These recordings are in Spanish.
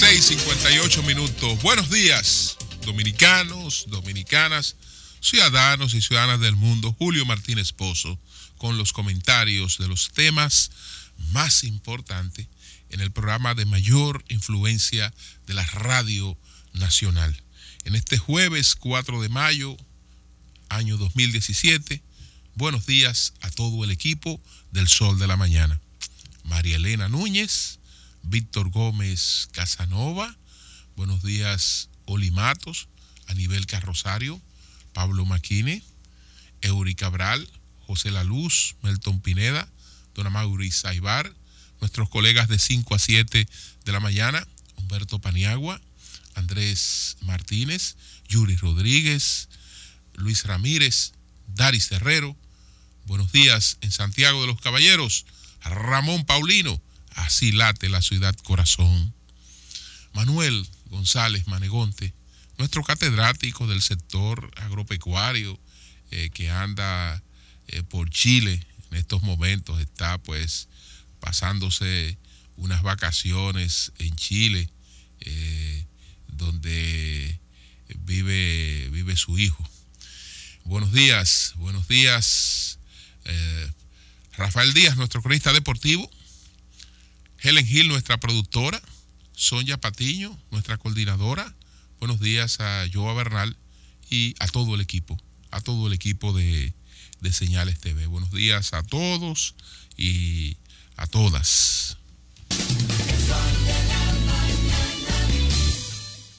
6:58 minutos. Buenos días, dominicanos, dominicanas, ciudadanos y ciudadanas del mundo. Julio Martínez Pozo con los comentarios de los temas más importantes en el programa de mayor influencia de la radio nacional. En este jueves 4 de mayo, año 2017, buenos días a todo el equipo del Sol de la Mañana. María Elena Núñez Víctor Gómez Casanova, buenos días Olimatos, Anibel Carrosario, Pablo Maquine, Eury Cabral, José La Luz, Melton Pineda, Dona Maurice Saibar, nuestros colegas de 5 a 7 de la mañana, Humberto Paniagua, Andrés Martínez, Yuri Rodríguez, Luis Ramírez, Daris Herrero. Buenos días en Santiago de los Caballeros, Ramón Paulino, Así late la ciudad corazón. Manuel González Manegonte, nuestro catedrático del sector agropecuario eh, que anda eh, por Chile en estos momentos, está pues pasándose unas vacaciones en Chile, eh, donde vive, vive su hijo. Buenos días, buenos días. Rafael Díaz, nuestro cronista deportivo, Helen Hill, nuestra productora, Sonia Patiño, nuestra coordinadora. Buenos días a Joa Bernal y a todo el equipo, a todo el equipo de, de Señales TV. Buenos días a todos y a todas. El sol de la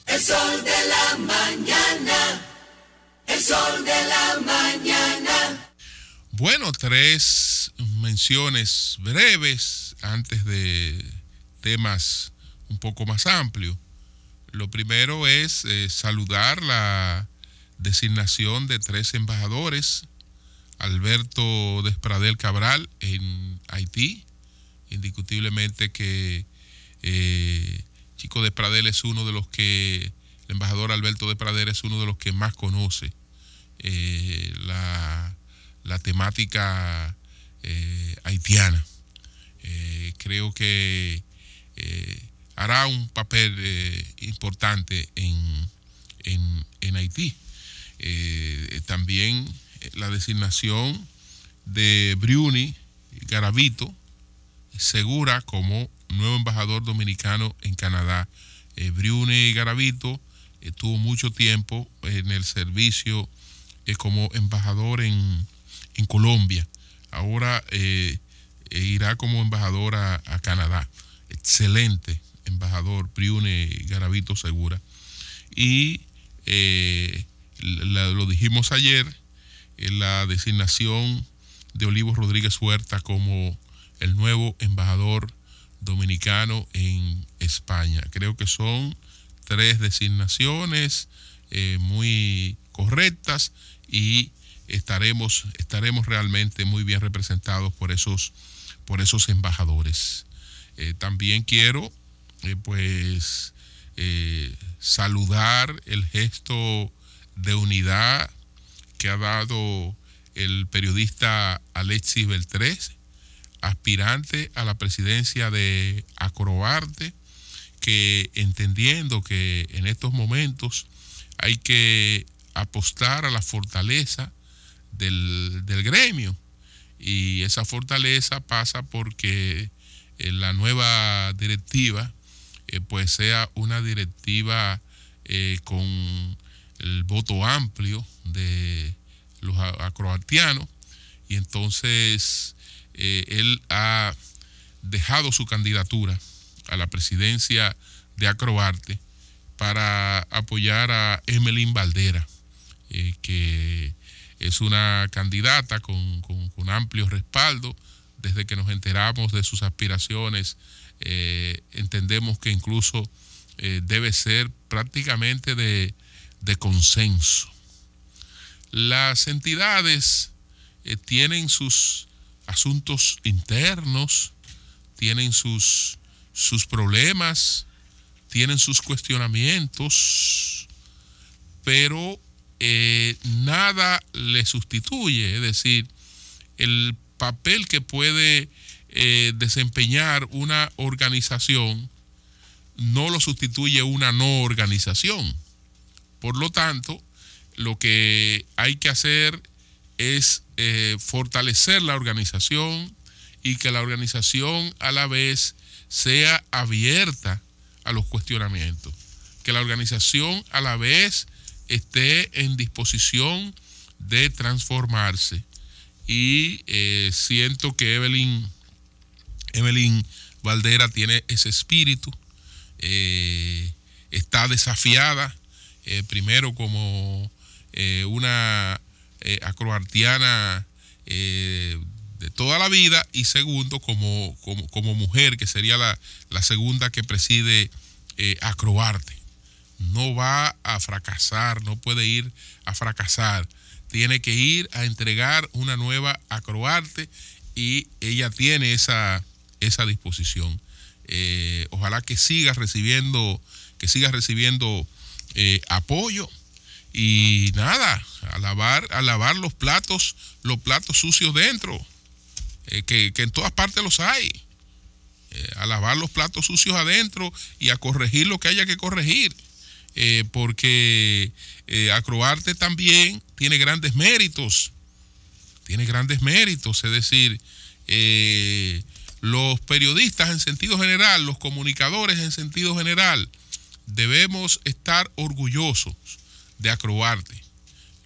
mañana. El sol de la mañana. El sol de la mañana. Bueno, tres menciones breves antes de temas un poco más amplios. Lo primero es eh, saludar la designación de tres embajadores, Alberto Despradel Cabral en Haití, indiscutiblemente que eh, Chico Despradel es uno de los que, el embajador Alberto Despradel es uno de los que más conoce eh, la la temática eh, haitiana. Eh, creo que eh, hará un papel importante en, Haití. también la designación de Bruni Garavito Segura como nuevo embajador dominicano en Canadá. Bruni Garavito estuvo mucho tiempo en el servicio como embajador en en Colombia, ahora eh, eh, irá como embajador a, Canadá. Excelente embajador, Priune Garavito Segura. Y eh, lo dijimos ayer, la designación de Olivos Rodríguez Huerta como el nuevo embajador dominicano en España. Creo que son tres designaciones muy correctas y estaremos, estaremos realmente muy bien representados por esos, por esos embajadores. Eh, también quiero eh, pues eh, saludar el gesto de unidad que ha dado el periodista Alexis Beltrés, aspirante a la presidencia de Acroarte, que entendiendo que en estos momentos hay que apostar a la fortaleza del, del gremio. Y esa fortaleza pasa porque eh, la nueva directiva eh, pues sea una directiva eh, con el voto amplio de los acroartianos y entonces él ha dejado su candidatura a la presidencia de Acroarte para apoyar a Emelín Valdera, que es una candidata con, amplio respaldo. Desde que nos enteramos de sus aspiraciones, eh, entendemos que incluso eh, debe ser prácticamente de, consenso. Las entidades eh, tienen sus asuntos internos, tienen sus, sus problemas, tienen sus cuestionamientos, pero eh, nada le sustituye, es decir, el papel que puede eh, desempeñar una organización no lo sustituye una no organización. Por lo tanto, lo que hay que hacer es eh, fortalecer la organización y que la organización a la vez sea abierta a los cuestionamientos, que la organización a la vez esté en disposición de transformarse. Y eh, siento que Evelyn, Evelyn Valdera tiene ese espíritu, eh, está desafiada, eh, primero como una acroartiana de toda la vida y segundo como, mujer, que sería la, la segunda que preside Acroarte no va a fracasar, no puede ir a fracasar. Tiene que ir a entregar una nueva a y ella tiene esa, esa disposición. Eh, ojalá que siga recibiendo, que siga recibiendo eh, apoyo. Y nada, a lavar, a lavar los platos, los platos sucios dentro, eh, que, que en todas partes los hay a lavar los platos sucios adentro y a corregir lo que haya que corregir. Eh, porque eh, Acroarte también tiene grandes méritos, tiene grandes méritos, es decir, eh, los periodistas en sentido general, los comunicadores en sentido general, debemos estar orgullosos de Acroarte,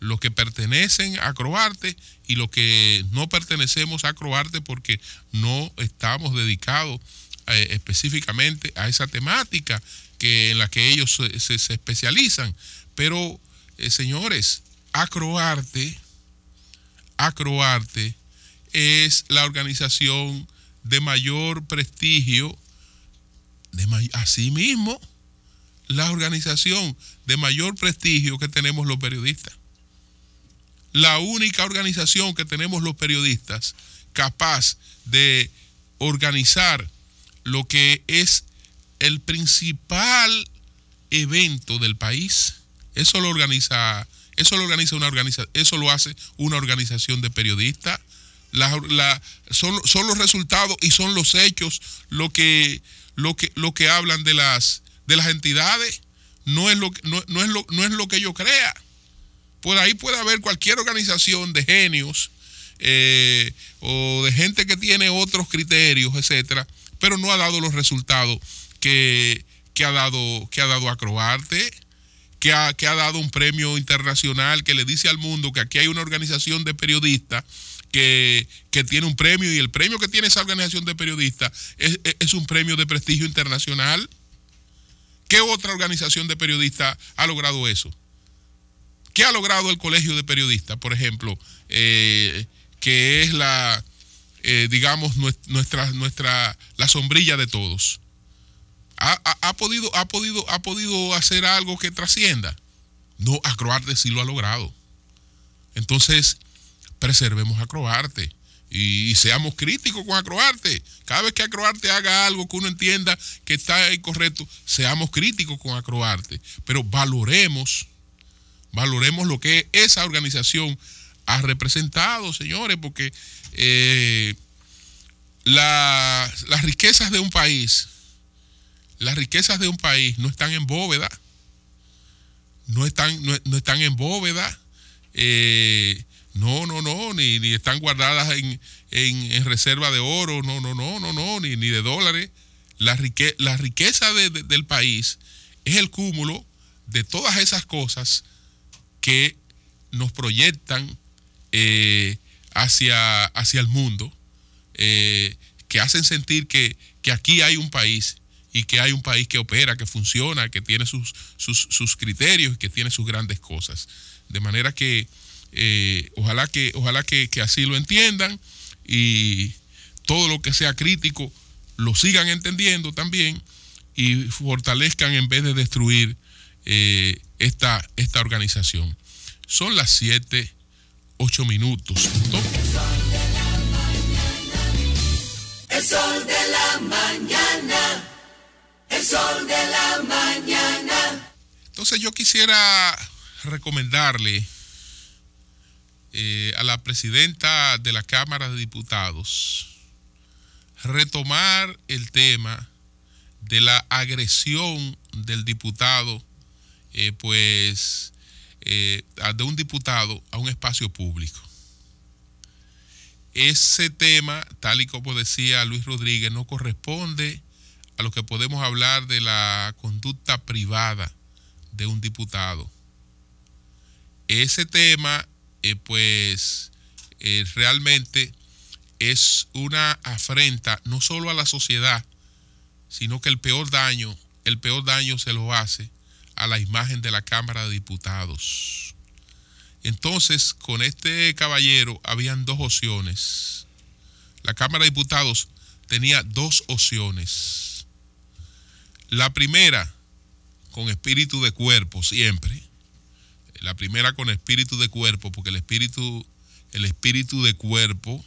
los que pertenecen a Acroarte y los que no pertenecemos a Acroarte porque no estamos dedicados específicamente a esa temática en la que ellos se, especializan. Pero, eh, señores, Acroarte, Acroarte es la organización de mayor prestigio, de así mismo, la organización de mayor prestigio que tenemos los periodistas. La única organización que tenemos los periodistas capaz de organizar lo que es el principal evento del país. Eso lo organiza, eso lo organiza una organización, eso lo hace una organización de periodistas. son, los resultados y son los hechos lo que, lo que, lo que hablan de las, de las entidades. No es, lo, lo, no es lo que yo crea. Por ahí puede haber cualquier organización de genios eh, o de gente que tiene otros criterios, etcétera, pero no ha dado los resultados que, ha, dado, que ha dado que ha, dado un premio internacional que le dice al mundo que aquí hay una organización de periodistas que, tiene un premio y el premio que tiene esa organización de periodistas es, un premio de prestigio internacional. ¿Qué otra organización de periodistas ha logrado eso? ¿Qué ha logrado el Colegio de Periodistas, por ejemplo, eh, que es la, eh, digamos, nuestra, nuestra, la sombrilla de todos? ¿Ha, podido, ha, podido, ¿Ha podido hacer algo que trascienda? No, Acroarte sí lo ha logrado. Entonces, preservemos Acroarte y, seamos críticos con Acroarte. Cada vez que Acroarte haga algo que uno entienda que está incorrecto, seamos críticos con Acroarte. Pero valoremos, valoremos lo que esa organización ha representado, señores, porque eh, las riquezas de un país las riquezas de un país no están en bóveda. No están, no, están en bóveda. Eh, no, no, no, ni, ni están guardadas en, reserva de oro, no, no, no, no, no, ni, ni de dólares. La, riqueza del país es el cúmulo de todas esas cosas que nos proyectan eh, hacia, hacia, el mundo, eh, que hacen sentir que, que aquí hay un país y que hay un país que opera, que funciona, que tiene sus, sus, sus criterios, que tiene sus grandes cosas. De manera que eh, ojalá, que, ojalá que, así lo entiendan y todo lo que sea crítico lo sigan entendiendo también y fortalezcan en vez de destruir eh, esta, esta organización. Son las 7, 8 minutos. El sol de la mañana el sol de la mañana. Entonces yo quisiera recomendarle eh, a la presidenta de la Cámara de Diputados retomar el tema de la agresión del diputado, eh, pues, eh, de un diputado a un espacio público. Ese tema, tal y como decía Luis Rodríguez, no corresponde a lo que podemos hablar de la conducta privada de un diputado. Ese tema, eh, pues, eh, realmente es una afrenta no solo a la sociedad, sino que el peor daño, el peor daño se lo hace a la imagen de la Cámara de Diputados. Entonces, con este caballero habían dos opciones. La Cámara de Diputados tenía dos opciones la primera, con espíritu de cuerpo, siempre. La primera con espíritu de cuerpo, porque el espíritu, el espíritu de cuerpo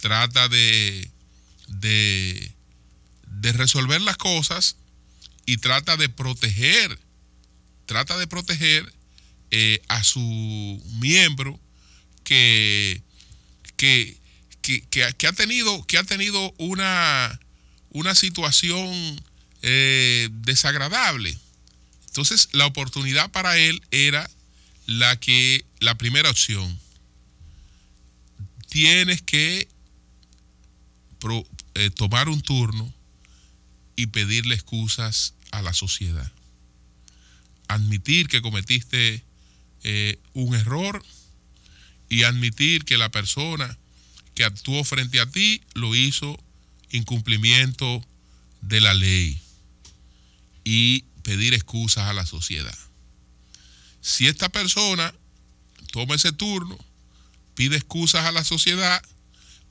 trata de, de, resolver las cosas y trata de proteger, trata de proteger eh, a su miembro que, que, ha tenido, que ha tenido una, una situación eh, desagradable. Entonces la oportunidad para él era la que la primera opción. Tienes que eh, tomar un turno y pedirle excusas a la sociedad. Admitir que cometiste eh, un error y admitir que la persona que actuó frente a ti lo hizo incumplimiento de la ley y pedir excusas a la sociedad. Si esta persona toma ese turno, pide excusas a la sociedad,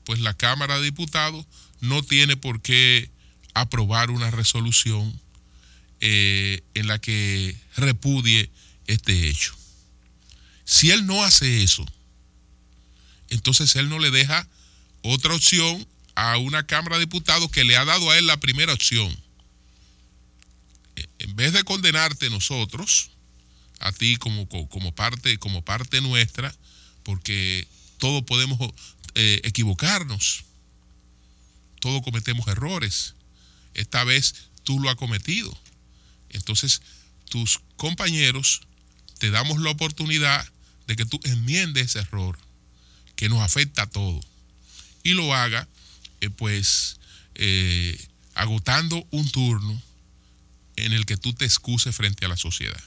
pues la Cámara de Diputados no tiene por qué aprobar una resolución eh, en la que repudie este hecho. Si él no hace eso, entonces él no le deja otra opción a una Cámara de Diputados que le ha dado a él la primera opción en vez de condenarte nosotros, a ti como, como, parte, como parte nuestra, porque todos podemos eh, equivocarnos, todos cometemos errores. Esta vez tú lo has cometido. Entonces, tus compañeros te damos la oportunidad de que tú enmiendes ese error que nos afecta a todos y lo haga, eh, pues, eh, agotando un turno en el que tú te excuses frente a la sociedad.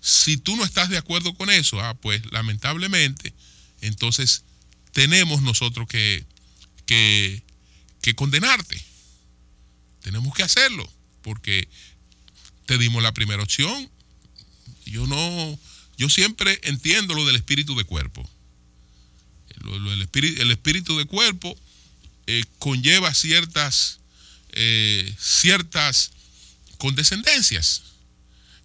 Si tú no estás de acuerdo con eso, ah, pues lamentablemente, entonces tenemos nosotros que, que, condenarte. Tenemos que hacerlo, porque te dimos la primera opción. Yo no, yo siempre entiendo lo del espíritu de cuerpo. el, espíritu, el, espíritu, de cuerpo eh, conlleva ciertas, eh, ciertas con descendencias,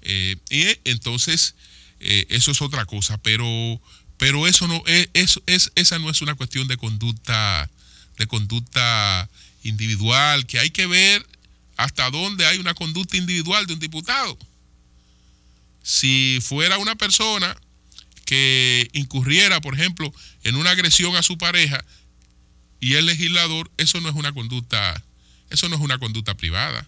eh, y eh, entonces, eh, eso es otra cosa, pero, pero eso no, es, eso es, esa no es una cuestión de conducta, de conducta individual, que hay que ver hasta dónde hay una conducta individual de un diputado. Si fuera una persona que incurriera, por ejemplo, en una agresión a su pareja y el legislador, eso no es una conducta, eso no es una conducta privada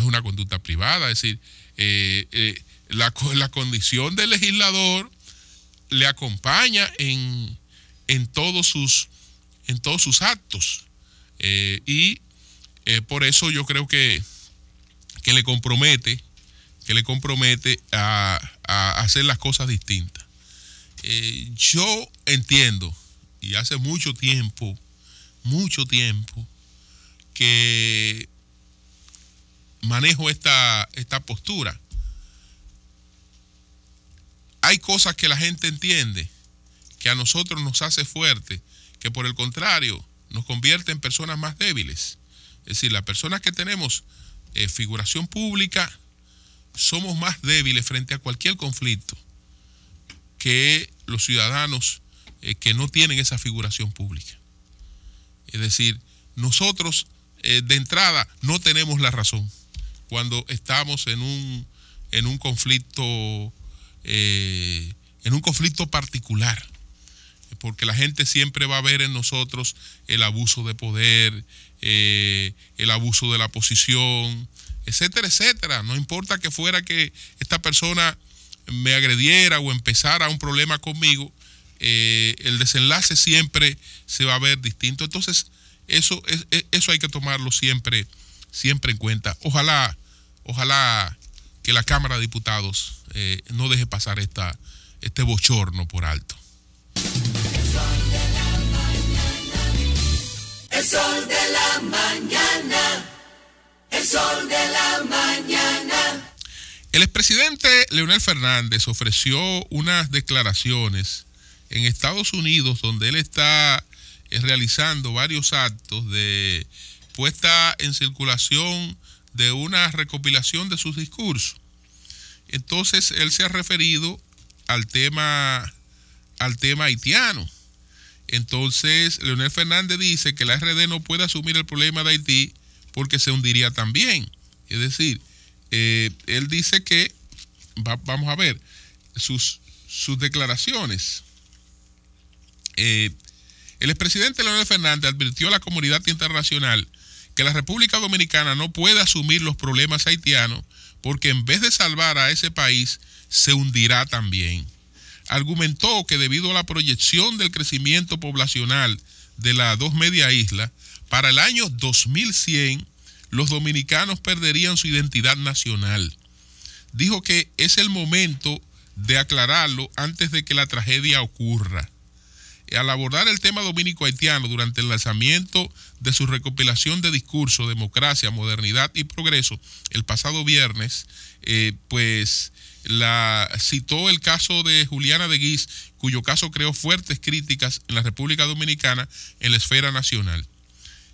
es una conducta privada, es decir, eh, eh, la, condición del legislador le acompaña en, todos, sus, en todos sus actos. Eh, y por eso yo creo que, que le compromete, que le compromete a, a hacer las cosas distintas. yo entiendo, y hace mucho tiempo, mucho tiempo, que manejo esta, esta postura. Hay cosas que la gente entiende, que a nosotros nos hace fuerte, que por el contrario nos convierte en personas más débiles. Es decir, las personas que tenemos eh, figuración pública somos más débiles frente a cualquier conflicto que los ciudadanos eh, que no tienen esa figuración pública. Es decir, nosotros eh, de entrada no tenemos la razón cuando estamos en un, en un conflicto, eh, en un conflicto particular. Porque la gente siempre va a ver en nosotros el abuso de poder, eh, el abuso de la posición, etcétera, etcétera. No importa que fuera que esta persona me agrediera o empezara un problema conmigo, eh, el desenlace siempre se va a ver distinto. Entonces, eso, es, eso hay que tomarlo siempre siempre en cuenta. Ojalá, ojalá que la Cámara de Diputados eh, no deje pasar esta, este bochorno por alto. El sol de la mañana. El sol de la mañana. El sol de la mañana. El expresidente Leonel Fernández ofreció unas declaraciones en Estados Unidos donde él está eh, realizando varios actos de puesta en circulación de una recopilación de sus discursos. Entonces él se ha referido al tema, al tema haitiano. Entonces Leonel Fernández dice que la RD no puede asumir el problema de Haití porque se hundiría también. Es decir, eh, él dice que, vamos a ver, sus, sus declaraciones. Eh, el expresidente Leonel Fernández advirtió a la comunidad internacional que la República Dominicana no puede asumir los problemas haitianos porque en vez de salvar a ese país, se hundirá también. Argumentó que debido a la proyección del crecimiento poblacional de la dos media islas, para el año 2100 los dominicanos perderían su identidad nacional. Dijo que es el momento de aclararlo antes de que la tragedia ocurra al abordar el tema dominico-haitiano durante el lanzamiento de su recopilación de discurso Democracia, Modernidad y Progreso el pasado viernes, eh, pues la citó el caso de Juliana de Guiz, cuyo caso creó fuertes críticas en la República Dominicana en la esfera nacional.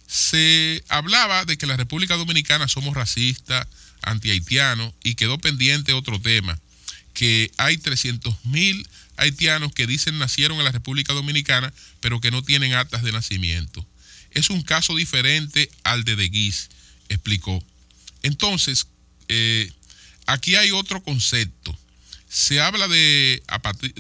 Se hablaba de que en la República Dominicana somos racistas, antihaitianos y quedó pendiente otro tema, que hay 300.000 mil haitianos que dicen nacieron en la República Dominicana, pero que no tienen actas de nacimiento. Es un caso diferente al de De Guise, explicó. Entonces, eh, aquí hay otro concepto. Se habla de,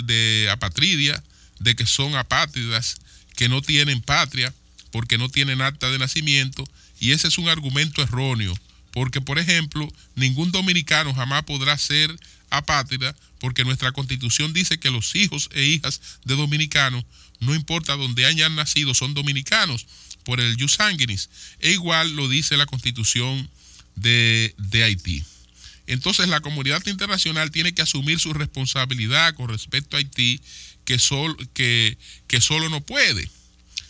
de apatridia, de que son apátridas, que no tienen patria, porque no tienen acta de nacimiento, y ese es un argumento erróneo, porque, por ejemplo, ningún dominicano jamás podrá ser apátrida, porque nuestra constitución dice que los hijos e hijas de dominicanos, no importa dónde hayan nacido, son dominicanos por el jus sanguinis. E igual lo dice la constitución de, Haití. Entonces la comunidad internacional tiene que asumir su responsabilidad con respecto a Haití, que, que, que solo no puede.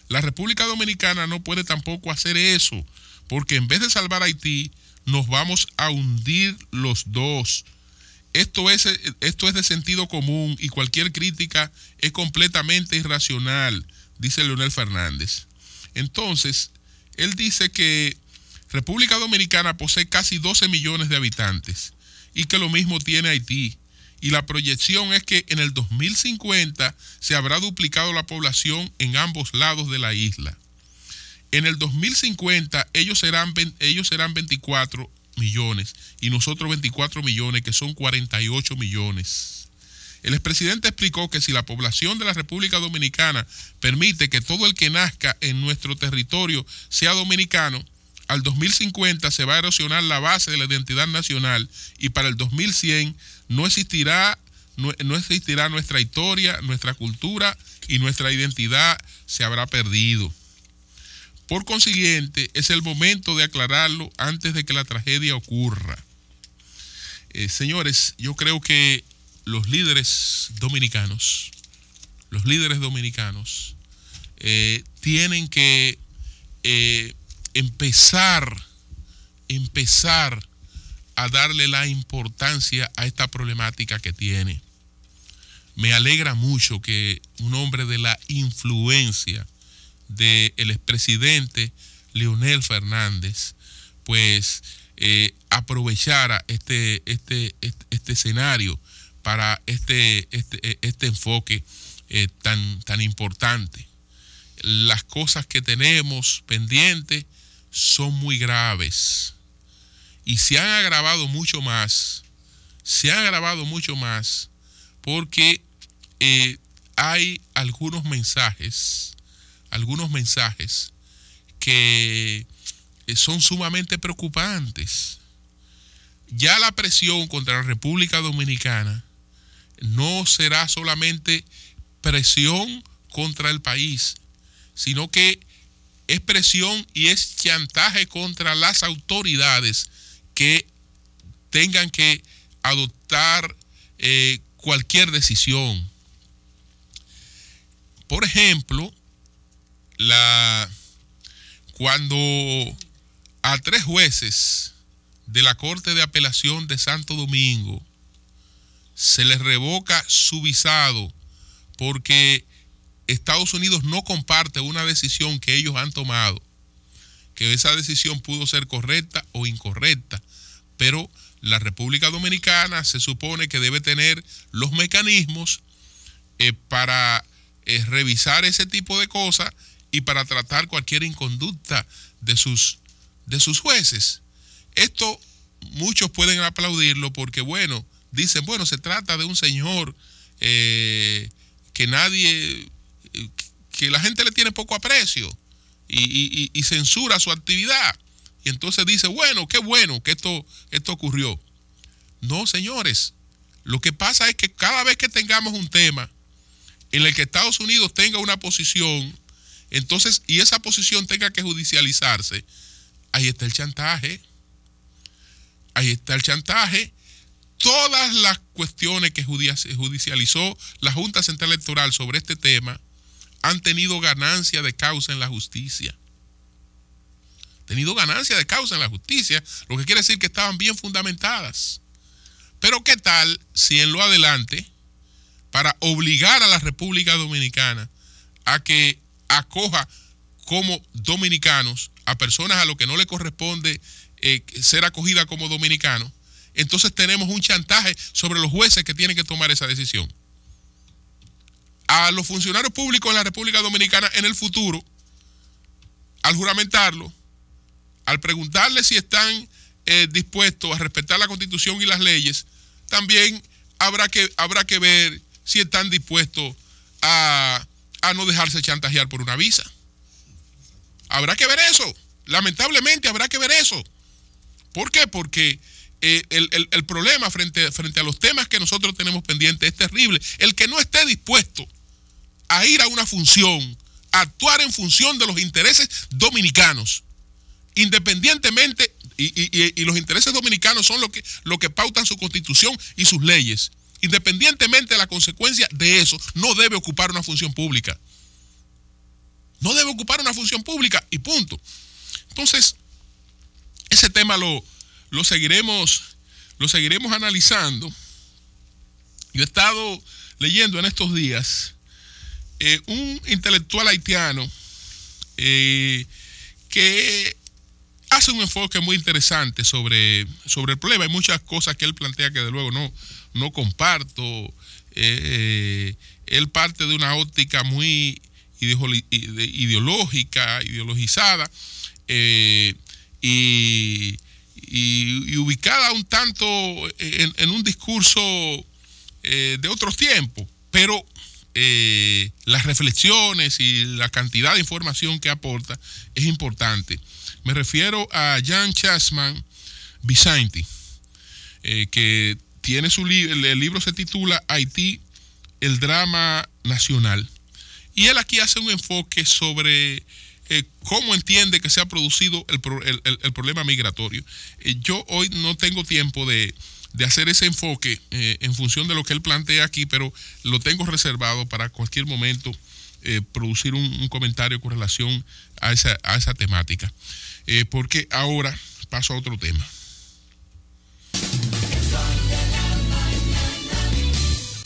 La República Dominicana no puede tampoco hacer eso, porque en vez de salvar a Haití, nos vamos a hundir los dos esto es, esto es de sentido común y cualquier crítica es completamente irracional, dice Leonel Fernández. Entonces, él dice que República Dominicana posee casi 12 millones de habitantes y que lo mismo tiene Haití. Y la proyección es que en el 2050 se habrá duplicado la población en ambos lados de la isla. En el 2050 ellos serán, ellos serán 24 millones y nosotros 24 millones, que son 48 millones. El expresidente explicó que si la población de la República Dominicana permite que todo el que nazca en nuestro territorio sea dominicano, al 2050 se va a erosionar la base de la identidad nacional y para el 2100 no existirá, no, no existirá nuestra historia, nuestra cultura y nuestra identidad se habrá perdido. Por consiguiente, es el momento de aclararlo antes de que la tragedia ocurra. Eh, señores, yo creo que los líderes dominicanos, los líderes dominicanos, eh, tienen que eh, empezar, empezar a darle la importancia a esta problemática que tiene. Me alegra mucho que un hombre de la influencia del expresidente Leonel Fernández, pues eh, aprovechara este, este, este, este, escenario para este, este, e, este enfoque eh, tan, tan importante. Las cosas que tenemos pendientes son muy graves y se han agravado mucho más, se han agravado mucho más porque eh, hay algunos mensajes algunos mensajes que eh, son sumamente preocupantes. Ya la presión contra la República Dominicana no será solamente presión contra el país, sino que es presión y es chantaje contra las autoridades que tengan que adoptar eh, cualquier decisión. Por ejemplo, la, cuando a tres jueces de la Corte de Apelación de Santo Domingo se les revoca su visado porque Estados Unidos no comparte una decisión que ellos han tomado, que esa decisión pudo ser correcta o incorrecta, pero la República Dominicana se supone que debe tener los mecanismos eh, para eh, revisar ese tipo de cosas y para tratar cualquier inconducta de sus, de sus jueces. Esto muchos pueden aplaudirlo porque, bueno, dicen, bueno, se trata de un señor eh, que nadie, que la gente le tiene poco aprecio y, y, y, censura su actividad. Y entonces dice, bueno, qué bueno que esto, esto ocurrió. No, señores, lo que pasa es que cada vez que tengamos un tema en el que Estados Unidos tenga una posición entonces, y esa posición tenga que judicializarse, ahí está el chantaje. Ahí está el chantaje. Todas las cuestiones que judicializó la Junta Central Electoral sobre este tema han tenido ganancia de causa en la justicia. Tenido ganancia de causa en la justicia, lo que quiere decir que estaban bien fundamentadas. Pero ¿qué tal si en lo adelante, para obligar a la República Dominicana a que acoja como dominicanos a personas a lo que no le corresponde eh, ser acogida como dominicano, entonces tenemos un chantaje sobre los jueces que tienen que tomar esa decisión. A los funcionarios públicos en la República Dominicana en el futuro, al juramentarlo, al preguntarle si están eh, dispuestos a respetar la constitución y las leyes, también habrá que, habrá que ver si están dispuestos a a no dejarse chantajear por una visa. Habrá que ver eso. Lamentablemente habrá que ver eso. ¿Por qué? Porque eh, el, problema frente, frente a los temas que nosotros tenemos pendientes es terrible. El que no esté dispuesto a ir a una función, a actuar en función de los intereses dominicanos, independientemente, y, los intereses dominicanos son lo que, lo que pautan su constitución y sus leyes independientemente de la consecuencia de eso, no debe ocupar una función pública. No debe ocupar una función pública y punto. Entonces, ese tema lo, lo seguiremos, lo seguiremos analizando. Yo he estado leyendo en estos días eh, un intelectual haitiano eh, que hace un enfoque muy interesante sobre, sobre el problema. Hay muchas cosas que él plantea que de luego no, no comparto. Eh, eh, él parte de una óptica muy ideológica, ideologizada eh, y, ubicada un tanto en, un discurso de otros tiempos, pero las reflexiones y la cantidad de información que aporta es importante. Me refiero a Jan Chasman Vicente, que tiene su el libro se titula Haití, el drama nacional. Y él aquí hace un enfoque sobre eh, cómo entiende que se ha producido el, problema migratorio. Eh, yo hoy no tengo tiempo de, hacer ese enfoque eh, en función de lo que él plantea aquí, pero lo tengo reservado para cualquier momento producir un, comentario con relación a esa temática. porque ahora paso a otro tema.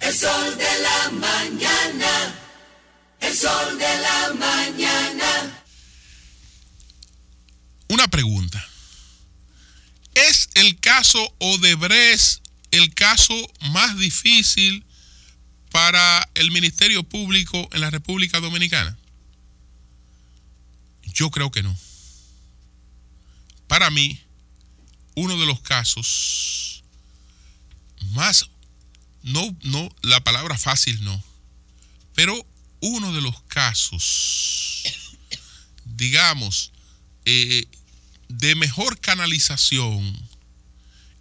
El sol de la mañana. El sol de la mañana. Una pregunta. ¿Es el caso Odebrecht el caso más difícil para el Ministerio Público en la República Dominicana? Yo creo que no. Para mí, uno de los casos más no, no, la palabra fácil no. Pero uno de los casos, digamos, eh, de mejor canalización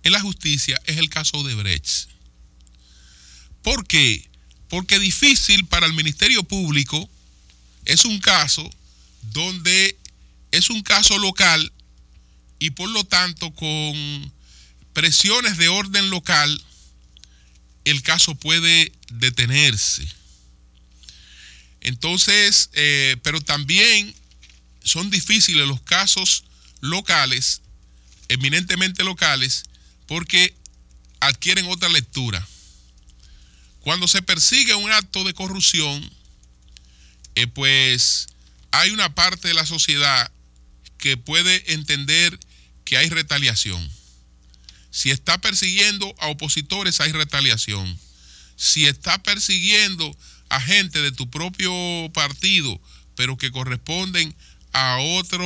en la justicia es el caso de Brecht. ¿Por qué? Porque difícil para el Ministerio Público es un caso donde es un caso local y por lo tanto con presiones de orden local el caso puede detenerse. Entonces, eh, pero también son difíciles los casos locales, eminentemente locales, porque adquieren otra lectura. Cuando se persigue un acto de corrupción, eh, pues hay una parte de la sociedad que puede entender que hay retaliación. Si está persiguiendo a opositores, hay retaliación. Si está persiguiendo a gente de tu propio partido, pero que corresponden a otro,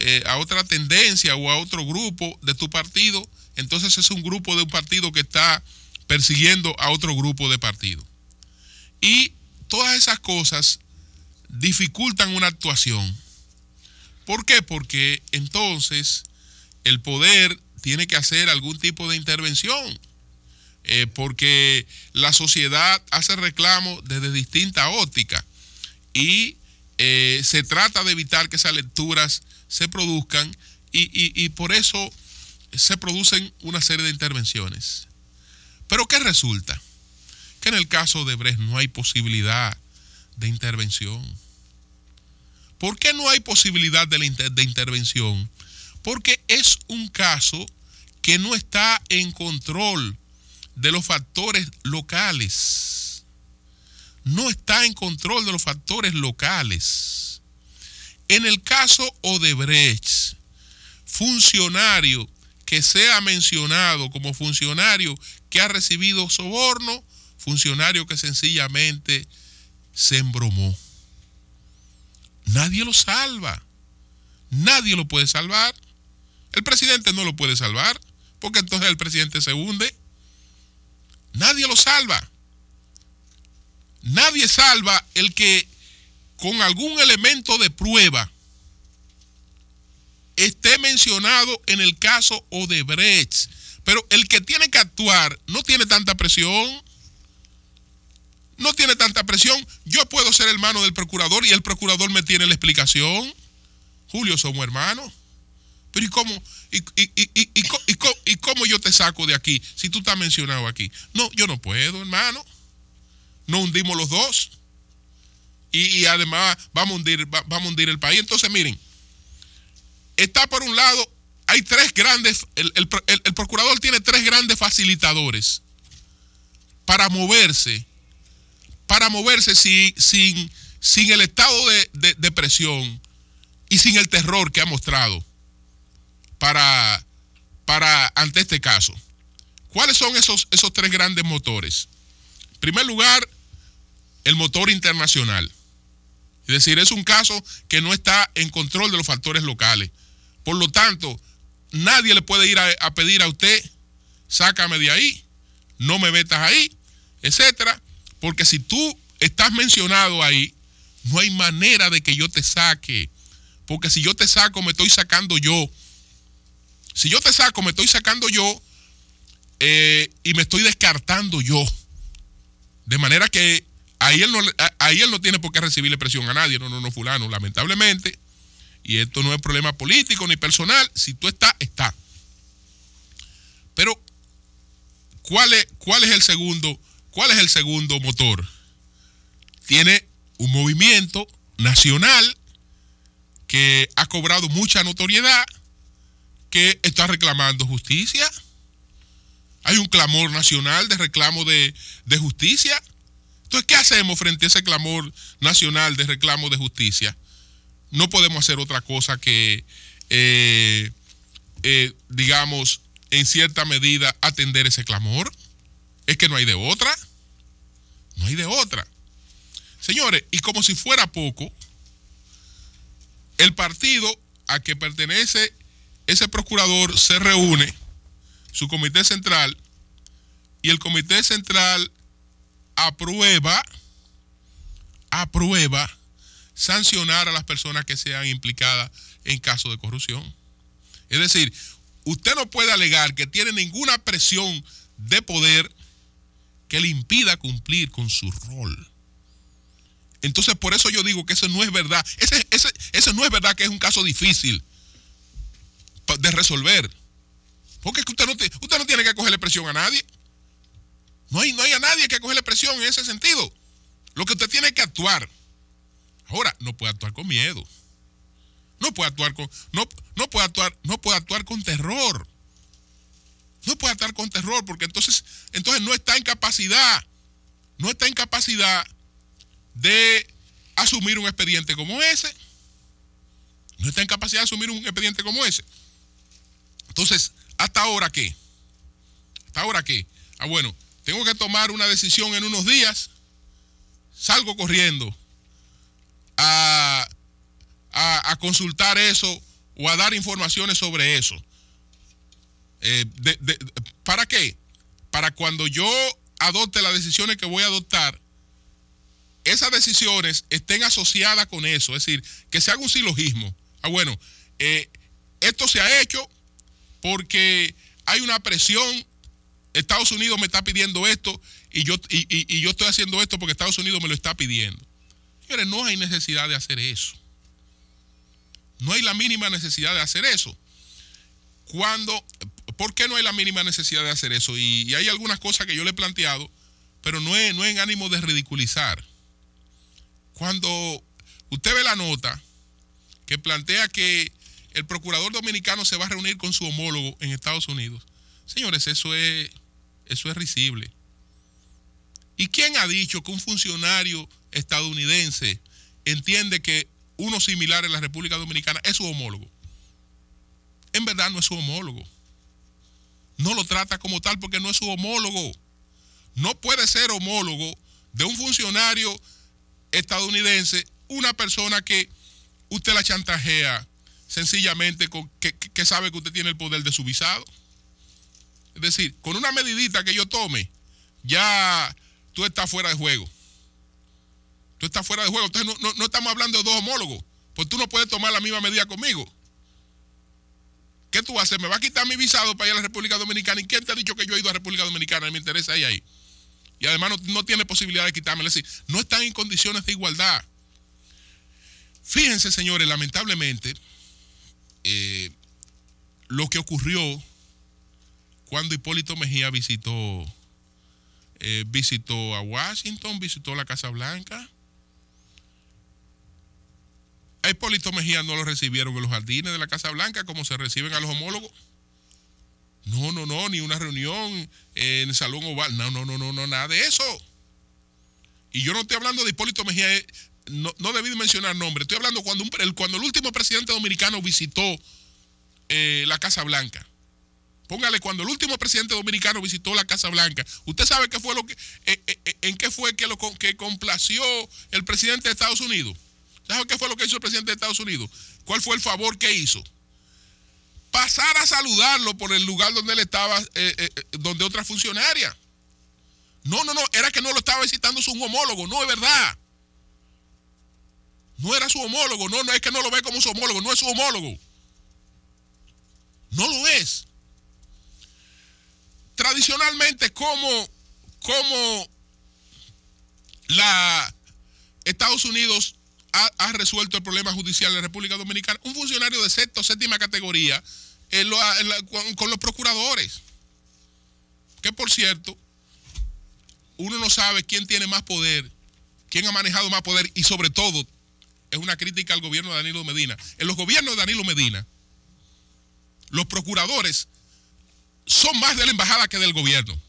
eh, a otra tendencia o a otro grupo de tu partido, entonces es un grupo de un partido que está persiguiendo a otro grupo de partido. Y todas esas cosas dificultan una actuación. ¿Por qué? Porque entonces el poder tiene que hacer algún tipo de intervención, eh, porque la sociedad hace reclamos desde distinta óptica y eh, se trata de evitar que esas lecturas se produzcan y, por eso se producen una serie de intervenciones. Pero ¿qué resulta? Que en el caso de Brecht no hay posibilidad de intervención. ¿Por qué no hay posibilidad de, de intervención? porque es un caso que no está en control de los factores locales. No está en control de los factores locales. En el caso Odebrecht, funcionario que sea mencionado como funcionario que ha recibido soborno, funcionario que sencillamente se embromó. Nadie lo salva. Nadie lo puede salvar. El presidente no lo puede salvar, porque entonces el presidente se hunde. Nadie lo salva. Nadie salva el que con algún elemento de prueba esté mencionado en el caso Odebrecht. Pero el que tiene que actuar no tiene tanta presión. No tiene tanta presión. Yo puedo ser hermano del procurador y el procurador me tiene la explicación. Julio, somos hermanos. ¿y cómo? yo te saco de aquí si tú estás mencionado aquí? No, yo no puedo, hermano. No hundimos los dos. Y, además vamos a, hundir, vamos a hundir el país. Entonces, miren, está por un lado, hay tres grandes, el, procurador tiene tres grandes facilitadores para moverse, para moverse sin, sin el estado de, de, de presión y sin el terror que ha mostrado para, para ante este caso. ¿Cuáles son esos, esos tres grandes motores? En primer lugar, el motor internacional. Es decir, es un caso que no está en control de los factores locales. Por lo tanto, nadie le puede ir a, a pedir a usted, sácame de ahí, no me metas ahí, etcétera, porque si tú estás mencionado ahí, no hay manera de que yo te saque, porque si yo te saco, me estoy sacando yo si yo te saco, me estoy sacando yo eh, y me estoy descartando yo. De manera que ahí él, no, él no tiene por qué recibirle presión a nadie. No, no, no, fulano. Lamentablemente, y esto no es problema político ni personal, si tú estás, está. Pero, ¿cuál es, cuál es el segundo? ¿Cuál es el segundo motor? Tiene un movimiento nacional que ha cobrado mucha notoriedad está reclamando justicia. Hay un clamor nacional de reclamo de, justicia. Entonces, ¿qué hacemos frente a ese clamor nacional de reclamo de justicia? No podemos hacer otra cosa que, eh, eh, digamos, en cierta medida atender ese clamor. Es que no hay de otra. No hay de otra. Señores, y como si fuera poco, el partido a que pertenece ese procurador se reúne, su comité central, y el comité central aprueba, aprueba sancionar a las personas que sean implicadas en casos de corrupción. Es decir, usted no puede alegar que tiene ninguna presión de poder que le impida cumplir con su rol. Entonces, por eso yo digo que eso no es verdad. Ese, no es verdad que es un caso difícil de resolver. Porque usted no, usted no tiene que cogerle presión a nadie. No hay, no hay a nadie que cogerle presión en ese sentido. Lo que usted tiene que actuar. Ahora, no puede actuar con miedo. No puede actuar con, no, no puede actuar, no puede actuar con terror. No puede actuar con terror, porque entonces, entonces no está en capacidad, no está en capacidad de asumir un expediente como ese. No está en capacidad de asumir un expediente como ese. Entonces, ¿hasta ahora qué? ¿Hasta ahora qué? Ah, bueno, tengo que tomar una decisión en unos días. Salgo corriendo a, a, consultar eso o a dar informaciones sobre eso. Eh, ¿Para qué? Para cuando yo adopte las decisiones que voy a adoptar, esas decisiones estén asociadas con eso. Es decir, que se haga un silogismo. Ah, bueno, eh, esto se ha hecho, porque hay una presión, Estados Unidos me está pidiendo esto y yo, yo estoy haciendo esto porque Estados Unidos me lo está pidiendo. Señores, no hay necesidad de hacer eso. No hay la mínima necesidad de hacer eso. ¿Por qué no hay la mínima necesidad de hacer eso? Y, hay algunas cosas que yo le he planteado, pero no no es en ánimo de ridiculizar. Cuando usted ve la nota que plantea que el procurador dominicano se va a reunir con su homólogo en Estados Unidos. Señores, eso es, eso es risible. ¿Y quién ha dicho que un funcionario estadounidense entiende que uno similar en la República Dominicana es su homólogo? En verdad no es su homólogo. No lo trata como tal porque no es su homólogo. No puede ser homólogo de un funcionario estadounidense una persona que usted la chantajea sencillamente con, que, sabe que usted tiene el poder de su visado. Es decir, con una medidita que yo tome, ya tú estás fuera de juego. Tú estás fuera de juego. Entonces no, estamos hablando de dos homólogos, porque tú no puedes tomar la misma medida conmigo. ¿Qué tú haces? ¿Me va a quitar mi visado para ir a la República Dominicana? ¿Y quién te ha dicho que yo he ido a la República Dominicana? Me interesa ir ahí. Y además no, no tiene posibilidad de quitarme. Es decir, no están en condiciones de igualdad. Fíjense, señores, lamentablemente, eh, lo que ocurrió cuando Hipólito Mejía visitó, eh, visitó a Washington, visitó la Casa Blanca. A Hipólito Mejía no lo recibieron en los jardines de la Casa Blanca como se reciben a los homólogos. No, no, no, ni una reunión en el Salón Oval. No, no, no, no, no, nada de eso. Y yo no estoy hablando de Hipólito Mejía eh, no, no debí mencionar nombre, estoy hablando cuando, el, cuando el último presidente dominicano visitó eh, la Casa Blanca. Póngale, cuando el último presidente dominicano visitó la Casa Blanca, usted sabe qué fue lo que, eh, eh, en qué fue que, lo, que complació el presidente de Estados Unidos. ¿Sabe qué fue lo que hizo el presidente de Estados Unidos? ¿Cuál fue el favor que hizo? Pasar a saludarlo por el lugar donde él estaba, donde otra funcionaria. No, no, no, era que no lo estaba visitando su homólogo, no es verdad. No era su homólogo. No, no es que no lo ve como su homólogo. No es su homólogo. No lo es. Tradicionalmente, como, como la Estados Unidos ha, resuelto el problema judicial de la República Dominicana, un funcionario de sexta o séptima categoría con los procuradores. Que por cierto, uno no sabe quién tiene más poder, quién ha manejado más poder y sobre todo es una crítica al gobierno de Danilo Medina. En los gobiernos de Danilo Medina, los procuradores son más de la embajada que del gobierno.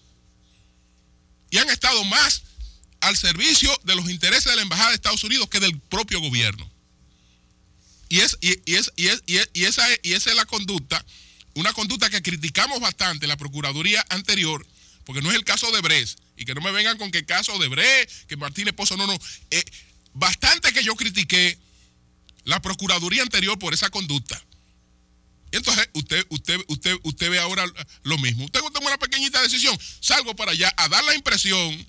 Y han estado más al servicio de los intereses de la embajada de Estados Unidos que del propio gobierno. Y, es, y, esa, es, y es la conducta, una conducta que criticamos bastante en la Procuraduría anterior, porque no es el caso de Brez, y que no me vengan con que caso de Brez, que Martínez Pozo, no, no. Eh, Bastante que yo critiqué la Procuraduría anterior por esa conducta. Entonces, usted, usted, usted, usted ve ahora lo mismo. Usted toma una pequeñita decisión. Salgo para allá a dar la impresión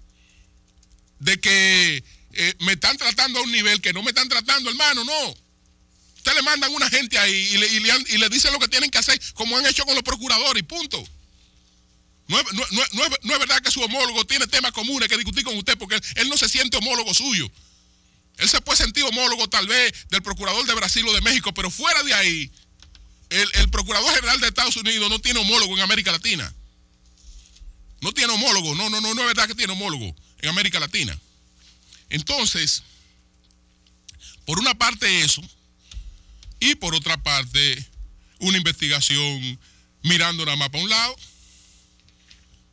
de que eh, me están tratando a un nivel que no me están tratando, hermano, no. Usted le mandan una gente ahí y le, y y dicen lo que tienen que hacer, como han hecho con los procuradores, y punto. No es, verdad que su homólogo tiene temas comunes que discutir con usted porque él no se siente homólogo suyo. Él se puede sentir homólogo tal vez del procurador de Brasil o de México, pero fuera de ahí, el, procurador general de Estados Unidos no tiene homólogo en América Latina. No tiene homólogo, no, no, no, no es verdad que tiene homólogo en América Latina. Entonces, por una parte eso, y por otra parte una investigación mirando nada más para un lado,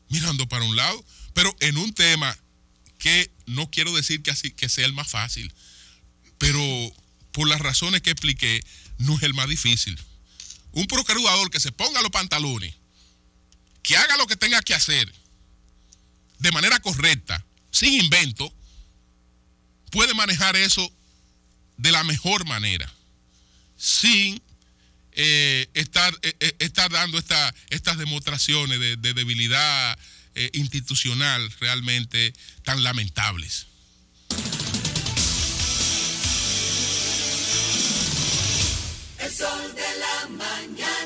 mirando para un lado, pero en un tema que no quiero decir que, así, que sea el más fácil, pero por las razones que expliqué, no es el más difícil. Un procurador que se ponga los pantalones, que haga lo que tenga que hacer de manera correcta, sin invento, puede manejar eso de la mejor manera, sin eh, eh, eh, estar, dando estas demostraciones de debilidad, eh, institucional realmente tan lamentables. de la